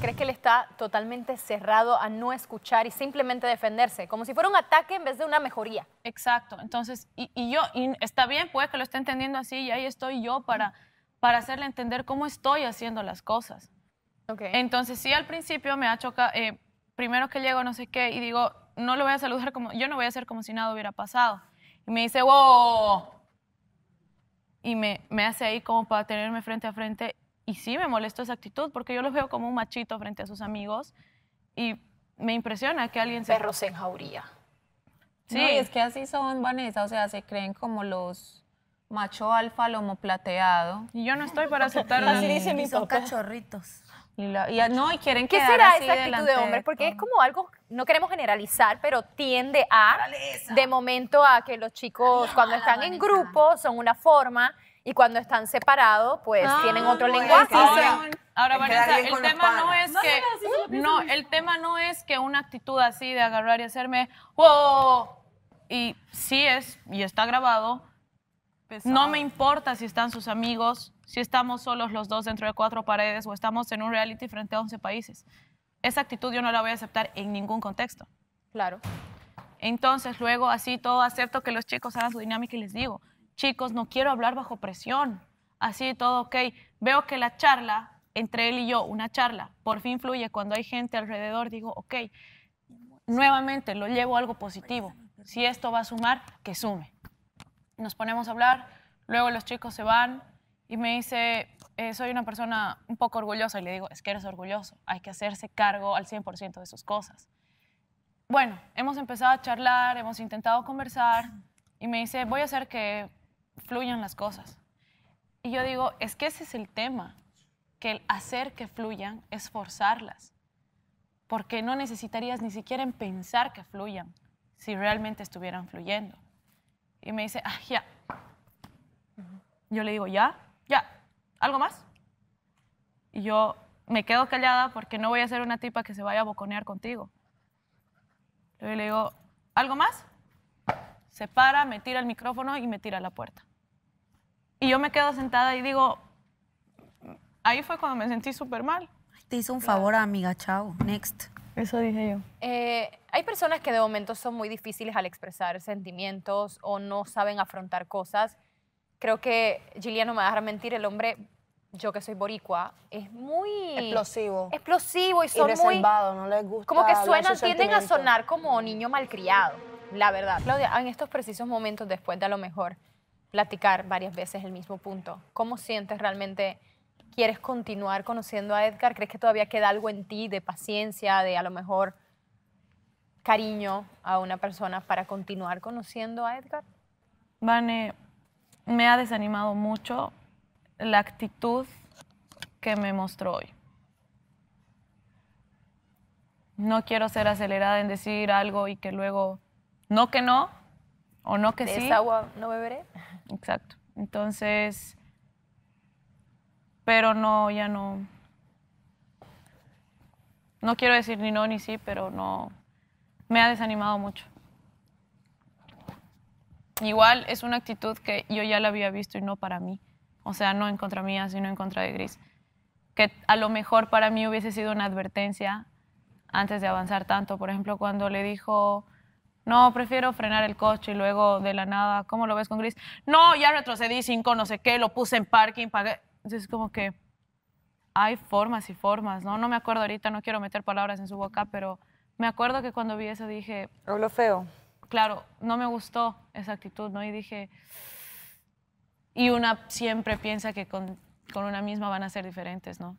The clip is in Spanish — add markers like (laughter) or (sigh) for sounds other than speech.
¿Crees que él está totalmente cerrado a no escuchar y simplemente defenderse? Como si fuera un ataque en vez de una mejoría. Exacto. Entonces, y, yo, y está bien, puede que lo esté entendiendo así y ahí estoy yo para, para hacerle entender cómo estoy haciendo las cosas. Entonces, sí, al principio me ha chocado, eh, primero que llego, no sé qué, y digo, no lo voy a saludar como, yo no voy a hacer como si nada hubiera pasado. Y me dice, wow. Y me, me hace ahí como para tenerme frente a frente y sí me molesta esa actitud porque yo los veo como un machito frente a sus amigos y me impresiona que alguien se... Perros en jauría. Sí, es que así son, Vanessa, o sea, se creen como los macho alfa, lomo plateado. Y yo no estoy para aceptar (laughs) Así dicen mis Son cachorritos. Y, y, no, y quieren ¿Qué será esa actitud de hombre? Porque es como algo, no queremos generalizar, pero tiende a, de momento, a que los chicos cuando están en grupo son una forma y cuando están separados, pues ah, tienen otro lenguaje. Ahora, Vanessa, el tema no es que. No, el tema no es que una actitud así de agarrar y hacerme. ¡Wow! Oh", y sí es, y está grabado. No me importa si están sus amigos, si estamos solos los dos dentro de cuatro paredes o estamos en un reality frente a 11 países. Esa actitud yo no la voy a aceptar en ningún contexto. Claro. Entonces, luego, así todo, acepto que los chicos hagan su dinámica y les digo, chicos, no quiero hablar bajo presión. Así de todo, ok. Veo que la charla entre él y yo, una charla, por fin fluye cuando hay gente alrededor, digo, ok, nuevamente lo llevo algo positivo. Si esto va a sumar, que sume. Nos ponemos a hablar, luego los chicos se van y me dice, eh, soy una persona un poco orgullosa y le digo, es que eres orgulloso, hay que hacerse cargo al 100% de sus cosas. Bueno, hemos empezado a charlar, hemos intentado conversar y me dice, voy a hacer que fluyan las cosas. Y yo digo, es que ese es el tema, que el hacer que fluyan es forzarlas, porque no necesitarías ni siquiera en pensar que fluyan si realmente estuvieran fluyendo. Y me dice, ah, ya. Yo le digo, ya, ya, ¿algo más? Y yo me quedo callada porque no voy a ser una tipa que se vaya a boconear contigo. luego le digo, ¿algo más? Se para, me tira el micrófono y me tira la puerta. Y yo me quedo sentada y digo, ahí fue cuando me sentí súper mal. Te hizo un favor, amiga, chao. Next. Eso dije yo. Eh, hay personas que de momento son muy difíciles al expresar sentimientos o no saben afrontar cosas. Creo que Giliano no me va a a mentir, el hombre, yo que soy boricua, es muy... Explosivo. Explosivo y son muy muy... no les gusta Como que suenan, tienden a sonar como niño malcriado, la verdad. Claudia, en estos precisos momentos después de a lo mejor platicar varias veces el mismo punto. ¿Cómo sientes realmente? ¿Quieres continuar conociendo a Edgar? ¿Crees que todavía queda algo en ti de paciencia, de a lo mejor cariño a una persona para continuar conociendo a Edgar? Vane, me ha desanimado mucho la actitud que me mostró hoy. No quiero ser acelerada en decir algo y que luego, no que no, ¿O no que sí? Esa agua no beberé. Exacto. Entonces, pero no, ya no. No quiero decir ni no ni sí, pero no. Me ha desanimado mucho. Igual es una actitud que yo ya la había visto y no para mí. O sea, no en contra mía, sino en contra de Gris. Que a lo mejor para mí hubiese sido una advertencia antes de avanzar tanto. Por ejemplo, cuando le dijo no, prefiero frenar el coche y luego de la nada, ¿cómo lo ves con gris? No, ya retrocedí cinco, no sé qué, lo puse en parking, pagué. Entonces, como que hay formas y formas, ¿no? No me acuerdo ahorita, no quiero meter palabras en su boca, pero me acuerdo que cuando vi eso dije... Hablo feo. Claro, no me gustó esa actitud, ¿no? Y dije... Y una siempre piensa que con, con una misma van a ser diferentes, ¿no?